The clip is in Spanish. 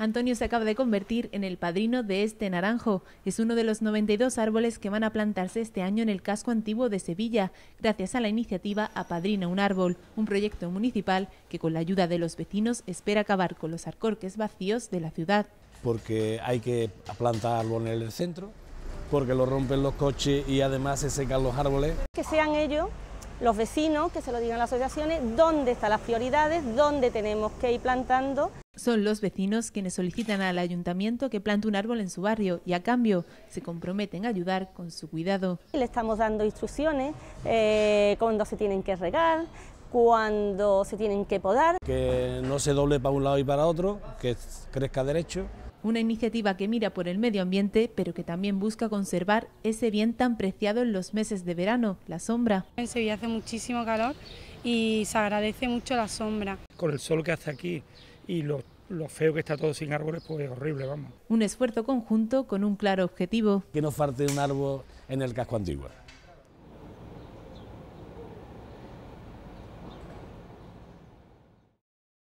Antonio se acaba de convertir en el padrino de este naranjo. Es uno de los 92 árboles que van a plantarse este año en el casco antiguo de Sevilla, gracias a la iniciativa Apadrina un árbol, un proyecto municipal que con la ayuda de los vecinos espera acabar con los arcorques vacíos de la ciudad. Porque hay que plantar árbol en el centro, porque lo rompen los coches y además se secan los árboles. Que sean ellos los vecinos, que se lo digan las asociaciones, dónde están las prioridades, dónde tenemos que ir plantando. Son los vecinos quienes solicitan al ayuntamiento que plante un árbol en su barrio y a cambio se comprometen a ayudar con su cuidado. Le estamos dando instrucciones eh, cuando se tienen que regar, cuando se tienen que podar. Que no se doble para un lado y para otro, que crezca derecho. Una iniciativa que mira por el medio ambiente, pero que también busca conservar ese bien tan preciado en los meses de verano, la sombra. En Sevilla hace muchísimo calor y se agradece mucho la sombra. Con el sol que hace aquí y lo, lo feo que está todo sin árboles, pues es horrible, vamos. Un esfuerzo conjunto con un claro objetivo. Que no falte un árbol en el casco antiguo.